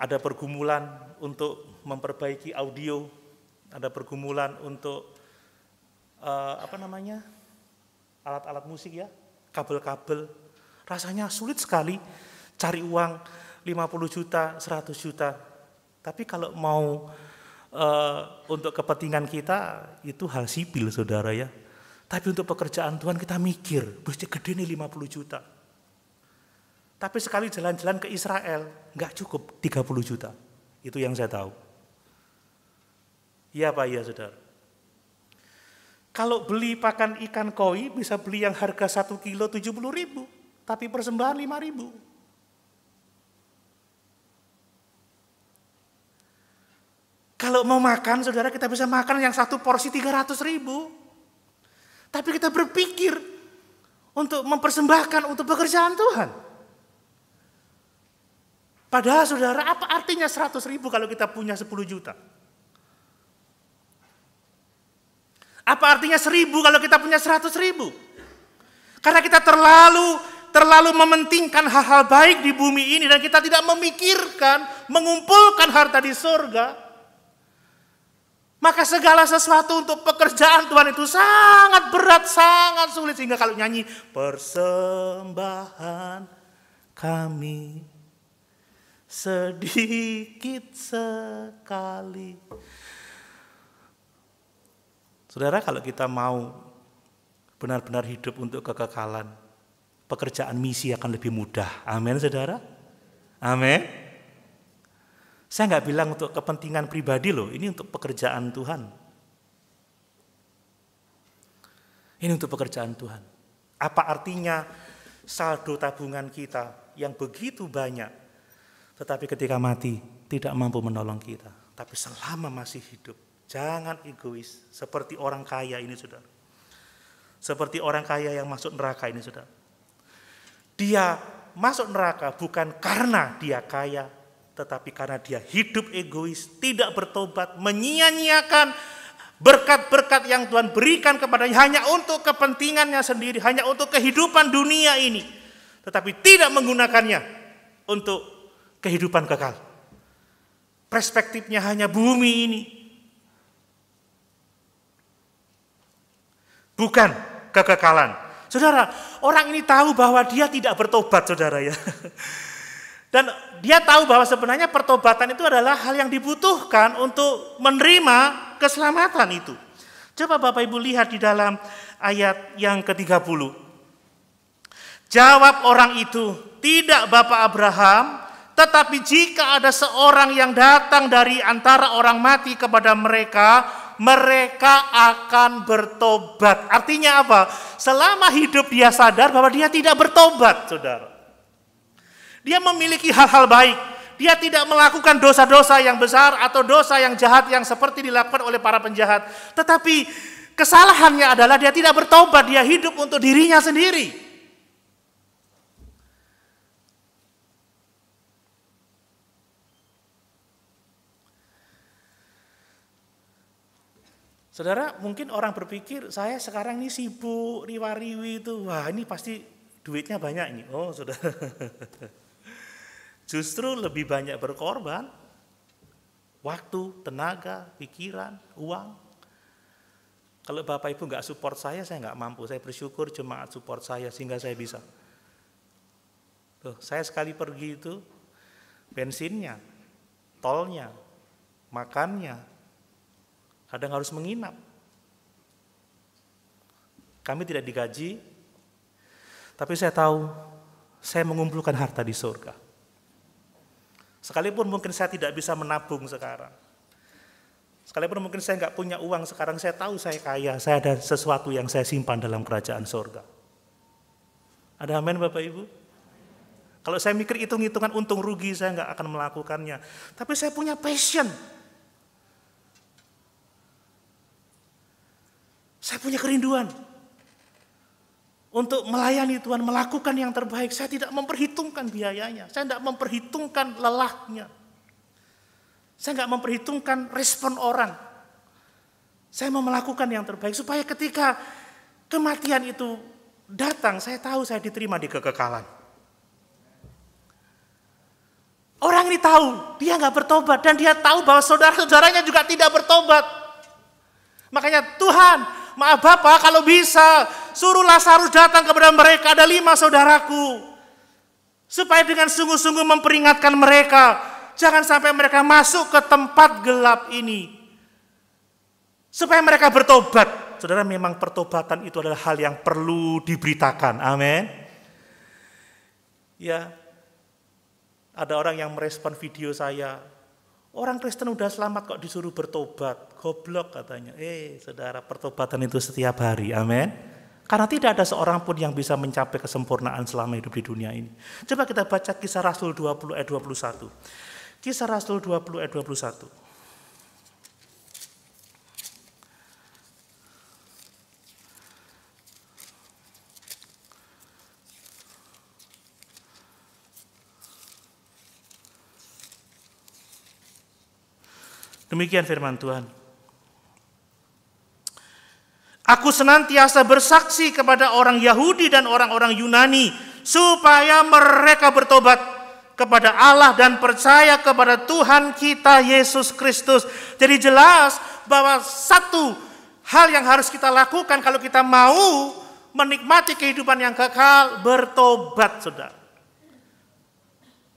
Ada pergumulan untuk memperbaiki audio, ada pergumulan untuk uh, apa namanya alat-alat musik ya, kabel-kabel. Rasanya sulit sekali cari uang 50 juta, 100 juta. Tapi kalau mau uh, untuk kepentingan kita itu hal sipil saudara ya. Tapi untuk pekerjaan Tuhan kita mikir, bosnya gede nih 50 juta. Tapi sekali jalan-jalan ke Israel, nggak cukup 30 juta. Itu yang saya tahu. Iya Pak, iya saudara. Kalau beli pakan ikan koi bisa beli yang harga 1 kilo 70 ribu, tapi persembahan 5 ribu. Kalau mau makan, saudara kita bisa makan yang satu porsi 300 ribu. Tapi kita berpikir untuk mempersembahkan untuk pekerjaan Tuhan. Padahal saudara, apa artinya 100 ribu kalau kita punya 10 juta? Apa artinya 1000 kalau kita punya 100 ribu? Karena kita terlalu terlalu mementingkan hal-hal baik di bumi ini dan kita tidak memikirkan mengumpulkan harta di surga. Maka segala sesuatu untuk pekerjaan Tuhan itu sangat berat, sangat sulit. Sehingga kalau nyanyi, persembahan kami sedikit sekali. Saudara, kalau kita mau benar-benar hidup untuk kekekalan, pekerjaan misi akan lebih mudah. Amin, saudara. Amin. Saya nggak bilang untuk kepentingan pribadi loh, ini untuk pekerjaan Tuhan. Ini untuk pekerjaan Tuhan. Apa artinya saldo tabungan kita yang begitu banyak, tetapi ketika mati tidak mampu menolong kita. Tapi selama masih hidup, jangan egois seperti orang kaya ini sudah. Seperti orang kaya yang masuk neraka ini sudah. Dia masuk neraka bukan karena dia kaya, tetapi karena dia hidup egois, tidak bertobat, menyia-nyiakan berkat-berkat yang Tuhan berikan kepadanya hanya untuk kepentingannya sendiri, hanya untuk kehidupan dunia ini. Tetapi tidak menggunakannya untuk kehidupan kekal. Perspektifnya hanya bumi ini. Bukan kekekalan. Saudara, orang ini tahu bahwa dia tidak bertobat, saudara ya. (laughs) Dan dia tahu bahwa sebenarnya pertobatan itu adalah hal yang dibutuhkan untuk menerima keselamatan itu. Coba Bapak Ibu lihat di dalam ayat yang ke-30. Jawab orang itu, tidak Bapak Abraham, tetapi jika ada seorang yang datang dari antara orang mati kepada mereka, mereka akan bertobat. Artinya apa? Selama hidup dia sadar bahwa dia tidak bertobat, saudara. Dia memiliki hal-hal baik. Dia tidak melakukan dosa-dosa yang besar atau dosa yang jahat yang seperti dilakukan oleh para penjahat. Tetapi kesalahannya adalah dia tidak bertobat, dia hidup untuk dirinya sendiri. Saudara, mungkin orang berpikir, saya sekarang ini sibuk, riwa-riwi itu, wah ini pasti duitnya banyak ini. Oh, saudara. (laughs) Justru lebih banyak berkorban waktu, tenaga, pikiran, uang. Kalau Bapak Ibu nggak support saya, saya nggak mampu. Saya bersyukur jemaat support saya sehingga saya bisa. Tuh, saya sekali pergi itu bensinnya, tolnya, makannya, kadang harus menginap. Kami tidak digaji, tapi saya tahu saya mengumpulkan harta di surga. Sekalipun mungkin saya tidak bisa menabung sekarang. Sekalipun mungkin saya nggak punya uang sekarang, saya tahu saya kaya, saya ada sesuatu yang saya simpan dalam kerajaan sorga. Ada amin Bapak Ibu? Kalau saya mikir hitung-hitungan untung rugi, saya nggak akan melakukannya. Tapi saya punya passion. Saya punya kerinduan untuk melayani Tuhan, melakukan yang terbaik. Saya tidak memperhitungkan biayanya, saya tidak memperhitungkan lelahnya. Saya tidak memperhitungkan respon orang. Saya mau melakukan yang terbaik supaya ketika kematian itu datang, saya tahu saya diterima di kekekalan. Orang ini tahu, dia nggak bertobat dan dia tahu bahwa saudara-saudaranya juga tidak bertobat. Makanya Tuhan, Maaf Bapak, kalau bisa, suruh Lazarus datang kepada mereka, ada lima saudaraku. Supaya dengan sungguh-sungguh memperingatkan mereka, jangan sampai mereka masuk ke tempat gelap ini. Supaya mereka bertobat. Saudara, memang pertobatan itu adalah hal yang perlu diberitakan. Amin. Ya, ada orang yang merespon video saya, Orang Kristen udah selamat kok disuruh bertobat. Goblok katanya. Eh, saudara, pertobatan itu setiap hari. Amin. Karena tidak ada seorang pun yang bisa mencapai kesempurnaan selama hidup di dunia ini. Coba kita baca kisah Rasul 20 ayat e 21. Kisah Rasul 20 ayat e 21. Demikian firman Tuhan. Aku senantiasa bersaksi kepada orang Yahudi dan orang-orang Yunani supaya mereka bertobat kepada Allah dan percaya kepada Tuhan kita Yesus Kristus. Jadi jelas bahwa satu hal yang harus kita lakukan kalau kita mau menikmati kehidupan yang kekal bertobat, Saudara.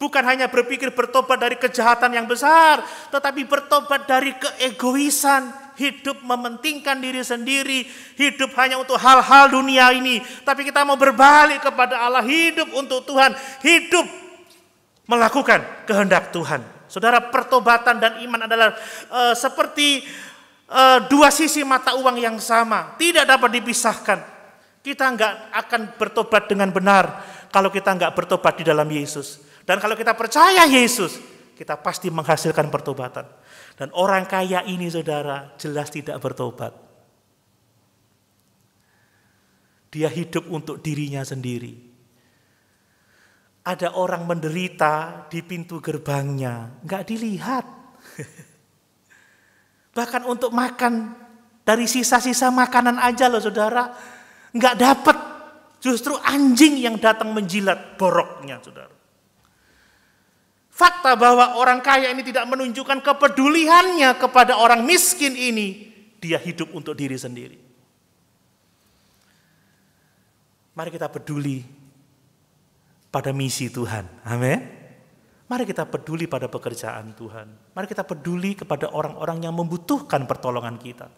Bukan hanya berpikir bertobat dari kejahatan yang besar, tetapi bertobat dari keegoisan, hidup mementingkan diri sendiri, hidup hanya untuk hal-hal dunia ini. Tapi kita mau berbalik kepada Allah, hidup untuk Tuhan, hidup melakukan kehendak Tuhan. Saudara, pertobatan dan iman adalah uh, seperti uh, dua sisi mata uang yang sama, tidak dapat dipisahkan. Kita nggak akan bertobat dengan benar kalau kita nggak bertobat di dalam Yesus. Dan kalau kita percaya Yesus, kita pasti menghasilkan pertobatan. Dan orang kaya ini saudara jelas tidak bertobat. Dia hidup untuk dirinya sendiri. Ada orang menderita di pintu gerbangnya, nggak dilihat. (laughs) Bahkan untuk makan dari sisa-sisa makanan aja loh saudara, nggak dapat. Justru anjing yang datang menjilat boroknya saudara. Fakta bahwa orang kaya ini tidak menunjukkan kepeduliannya kepada orang miskin ini, dia hidup untuk diri sendiri. Mari kita peduli pada misi Tuhan. Amin. Mari kita peduli pada pekerjaan Tuhan. Mari kita peduli kepada orang-orang yang membutuhkan pertolongan kita.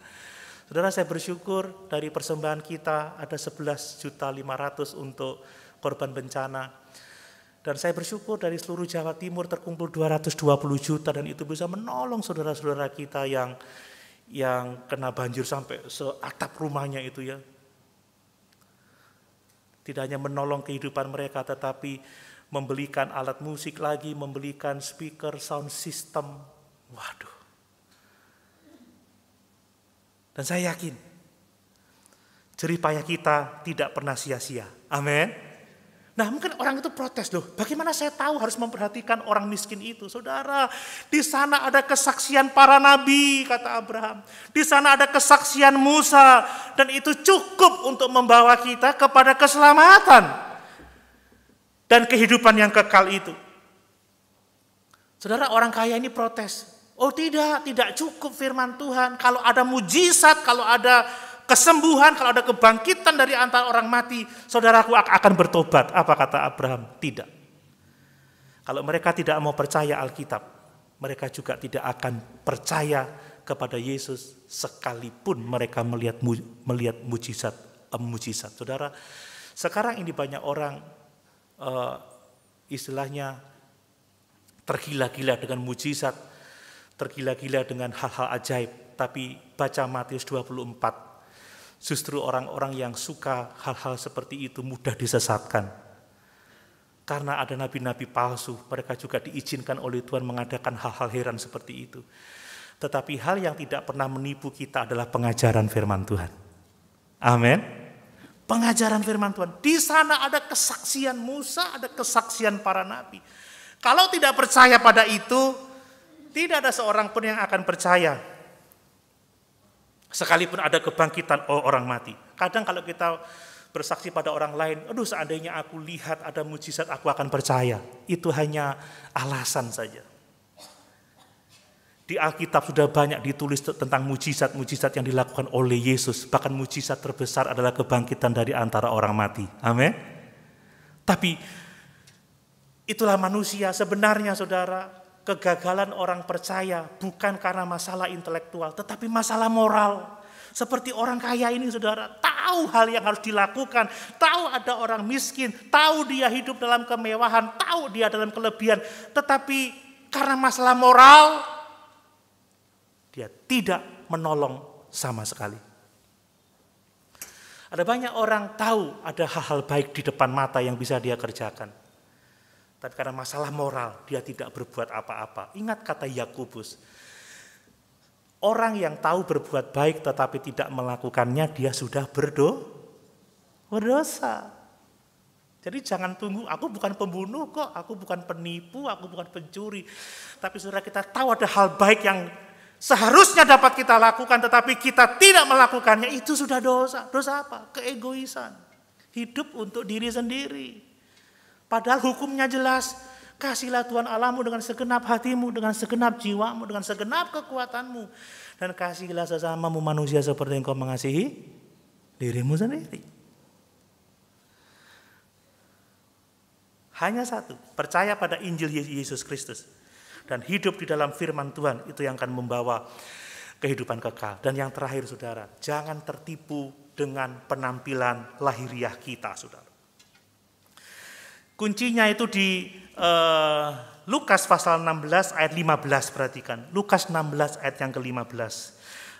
Saudara saya bersyukur dari persembahan kita ada 11.500 untuk korban bencana dan saya bersyukur dari seluruh Jawa Timur terkumpul 220 juta dan itu bisa menolong saudara-saudara kita yang yang kena banjir sampai seatap rumahnya itu ya. Tidak hanya menolong kehidupan mereka tetapi membelikan alat musik lagi, membelikan speaker, sound system. Waduh. Dan saya yakin jerih kita tidak pernah sia-sia. Amin. Nah mungkin orang itu protes loh, bagaimana saya tahu harus memperhatikan orang miskin itu. Saudara, di sana ada kesaksian para nabi, kata Abraham. Di sana ada kesaksian Musa, dan itu cukup untuk membawa kita kepada keselamatan. Dan kehidupan yang kekal itu. Saudara, orang kaya ini protes. Oh tidak, tidak cukup firman Tuhan. Kalau ada mujizat, kalau ada kesembuhan, kalau ada kebangkitan dari antara orang mati, saudaraku akan bertobat. Apa kata Abraham? Tidak. Kalau mereka tidak mau percaya Alkitab, mereka juga tidak akan percaya kepada Yesus sekalipun mereka melihat melihat mujizat eh, mujizat. Saudara, sekarang ini banyak orang eh, istilahnya tergila-gila dengan mujizat, tergila-gila dengan hal-hal ajaib. Tapi baca Matius 24 Justru orang-orang yang suka hal-hal seperti itu mudah disesatkan. Karena ada nabi-nabi palsu, mereka juga diizinkan oleh Tuhan mengadakan hal-hal heran seperti itu. Tetapi hal yang tidak pernah menipu kita adalah pengajaran firman Tuhan. Amin. Pengajaran firman Tuhan. Di sana ada kesaksian Musa, ada kesaksian para nabi. Kalau tidak percaya pada itu, tidak ada seorang pun yang akan percaya Sekalipun ada kebangkitan oh, orang mati. Kadang kalau kita bersaksi pada orang lain, aduh seandainya aku lihat ada mujizat aku akan percaya. Itu hanya alasan saja. Di Alkitab sudah banyak ditulis tentang mujizat-mujizat yang dilakukan oleh Yesus. Bahkan mujizat terbesar adalah kebangkitan dari antara orang mati. Amin. Tapi itulah manusia sebenarnya saudara kegagalan orang percaya bukan karena masalah intelektual, tetapi masalah moral. Seperti orang kaya ini saudara, tahu hal yang harus dilakukan, tahu ada orang miskin, tahu dia hidup dalam kemewahan, tahu dia dalam kelebihan. Tetapi karena masalah moral, dia tidak menolong sama sekali. Ada banyak orang tahu ada hal-hal baik di depan mata yang bisa dia kerjakan. Tapi karena masalah moral, dia tidak berbuat apa-apa. Ingat kata Yakubus, orang yang tahu berbuat baik tetapi tidak melakukannya, dia sudah berdo, berdosa. Jadi jangan tunggu, aku bukan pembunuh kok, aku bukan penipu, aku bukan pencuri. Tapi saudara kita tahu ada hal baik yang seharusnya dapat kita lakukan tetapi kita tidak melakukannya, itu sudah dosa. Dosa apa? Keegoisan. Hidup untuk diri sendiri. Padahal hukumnya jelas. Kasihlah Tuhan Allahmu dengan segenap hatimu, dengan segenap jiwamu, dengan segenap kekuatanmu. Dan kasihilah sesamamu manusia seperti yang kau mengasihi dirimu sendiri. Hanya satu, percaya pada Injil Yesus Kristus. Dan hidup di dalam firman Tuhan itu yang akan membawa kehidupan kekal. Dan yang terakhir saudara, jangan tertipu dengan penampilan lahiriah kita saudara. Kuncinya itu di uh, Lukas pasal 16 ayat 15 perhatikan. Lukas 16 ayat yang ke-15.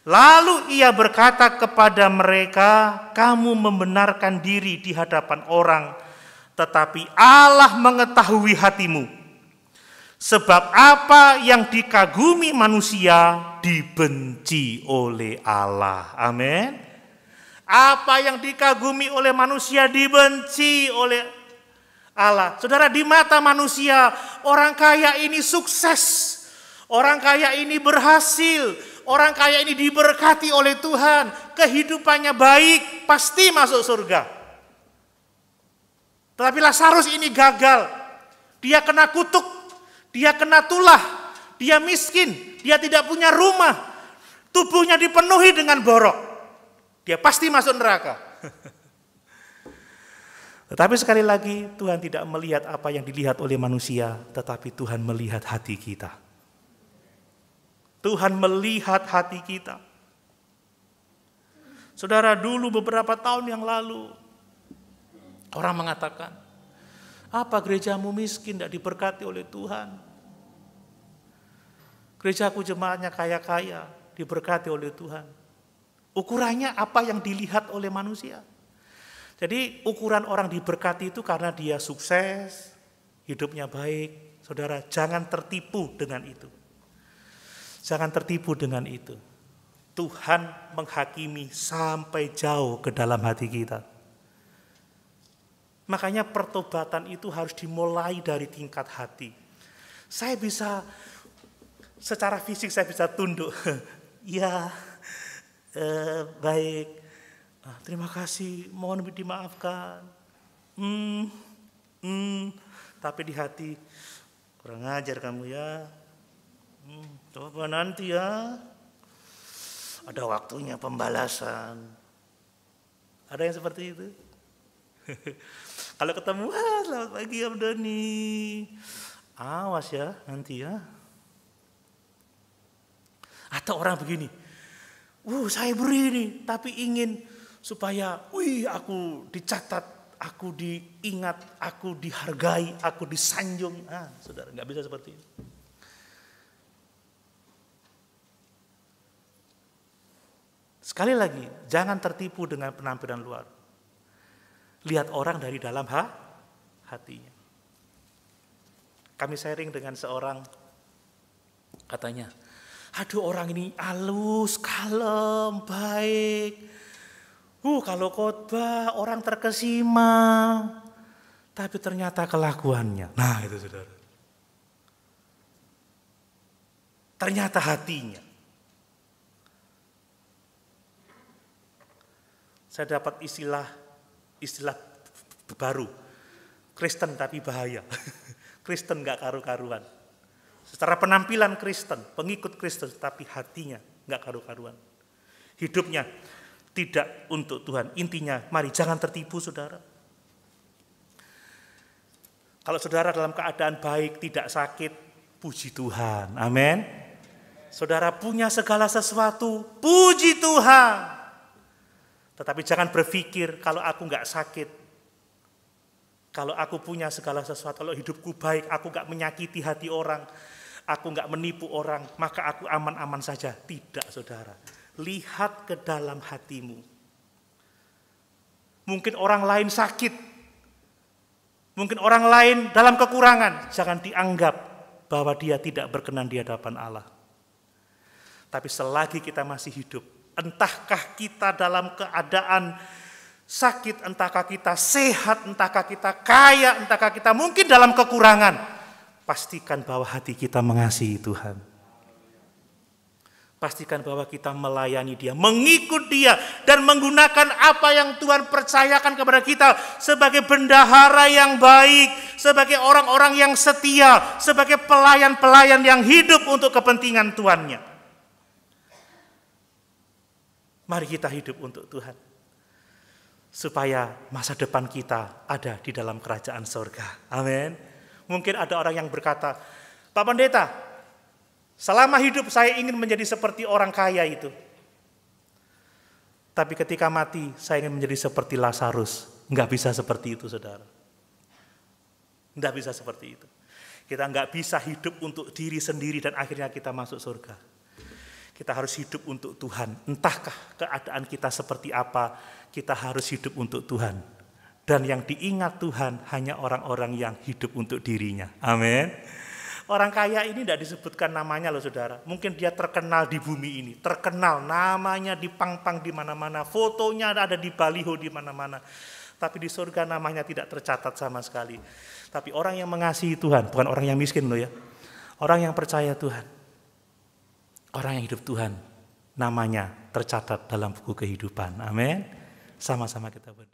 Lalu ia berkata kepada mereka, "Kamu membenarkan diri di hadapan orang, tetapi Allah mengetahui hatimu. Sebab apa yang dikagumi manusia dibenci oleh Allah." Amin. Apa yang dikagumi oleh manusia dibenci oleh Allah. Saudara di mata manusia orang kaya ini sukses. Orang kaya ini berhasil, orang kaya ini diberkati oleh Tuhan, kehidupannya baik, pasti masuk surga. Tetapi Lazarus ini gagal. Dia kena kutuk, dia kena tulah, dia miskin, dia tidak punya rumah, tubuhnya dipenuhi dengan borok. Dia pasti masuk neraka. (laughs) Tetapi sekali lagi Tuhan tidak melihat apa yang dilihat oleh manusia, tetapi Tuhan melihat hati kita. Tuhan melihat hati kita. Saudara, dulu beberapa tahun yang lalu orang mengatakan, "Apa gerejamu miskin tidak diberkati oleh Tuhan? Gereja Gerejaku jemaatnya kaya-kaya, diberkati oleh Tuhan." Ukurannya apa yang dilihat oleh manusia? Jadi ukuran orang diberkati itu karena dia sukses, hidupnya baik. Saudara, jangan tertipu dengan itu. Jangan tertipu dengan itu. Tuhan menghakimi sampai jauh ke dalam hati kita. Makanya pertobatan itu harus dimulai dari tingkat hati. Saya bisa secara fisik saya bisa tunduk. (laughs) ya eh, baik Ah, terima kasih, mohon dimaafkan. Hmm, hmm, tapi di hati kurang ajar kamu ya. Hmm, coba nanti ya. Ada waktunya pembalasan. Ada yang seperti itu? (laughs) Kalau ketemu, selamat pagi Om Doni. Awas ya nanti ya. Atau orang begini, uh saya beri ini tapi ingin supaya wih aku dicatat, aku diingat, aku dihargai, aku disanjung. Ah, saudara nggak bisa seperti ini Sekali lagi, jangan tertipu dengan penampilan luar. Lihat orang dari dalam ha, hatinya. Kami sharing dengan seorang, katanya, aduh orang ini alus kalem, baik, Uh, kalau khotbah orang terkesima, tapi ternyata kelakuannya. Nah, itu saudara. Ternyata hatinya. Saya dapat istilah istilah baru. Kristen tapi bahaya. (laughs) Kristen nggak karu-karuan. Secara penampilan Kristen, pengikut Kristen, tapi hatinya nggak karu-karuan. Hidupnya tidak untuk Tuhan. Intinya, mari jangan tertipu saudara. Kalau saudara dalam keadaan baik, tidak sakit, puji Tuhan. Amin. Saudara punya segala sesuatu, puji Tuhan. Tetapi jangan berpikir kalau aku nggak sakit, kalau aku punya segala sesuatu, kalau hidupku baik, aku nggak menyakiti hati orang, aku nggak menipu orang, maka aku aman-aman saja. Tidak, saudara lihat ke dalam hatimu. Mungkin orang lain sakit, mungkin orang lain dalam kekurangan, jangan dianggap bahwa dia tidak berkenan di hadapan Allah. Tapi selagi kita masih hidup, entahkah kita dalam keadaan sakit, entahkah kita sehat, entahkah kita kaya, entahkah kita mungkin dalam kekurangan, pastikan bahwa hati kita mengasihi Tuhan. Pastikan bahwa kita melayani Dia, mengikut Dia, dan menggunakan apa yang Tuhan percayakan kepada kita sebagai bendahara yang baik, sebagai orang-orang yang setia, sebagai pelayan-pelayan yang hidup untuk kepentingan Tuannya. Mari kita hidup untuk Tuhan, supaya masa depan kita ada di dalam kerajaan sorga. Amin. Mungkin ada orang yang berkata, "Pak Pendeta, Selama hidup saya ingin menjadi seperti orang kaya itu. Tapi ketika mati, saya ingin menjadi seperti Lazarus. Enggak bisa seperti itu, saudara. Enggak bisa seperti itu. Kita enggak bisa hidup untuk diri sendiri dan akhirnya kita masuk surga. Kita harus hidup untuk Tuhan. Entahkah keadaan kita seperti apa, kita harus hidup untuk Tuhan. Dan yang diingat Tuhan hanya orang-orang yang hidup untuk dirinya. Amin. Orang kaya ini tidak disebutkan namanya loh saudara. Mungkin dia terkenal di bumi ini, terkenal namanya di pang pang di mana-mana, fotonya ada di baliho di mana-mana. Tapi di surga namanya tidak tercatat sama sekali. Tapi orang yang mengasihi Tuhan, bukan orang yang miskin loh ya. Orang yang percaya Tuhan. Orang yang hidup Tuhan, namanya tercatat dalam buku kehidupan. Amin. Sama-sama kita berdoa.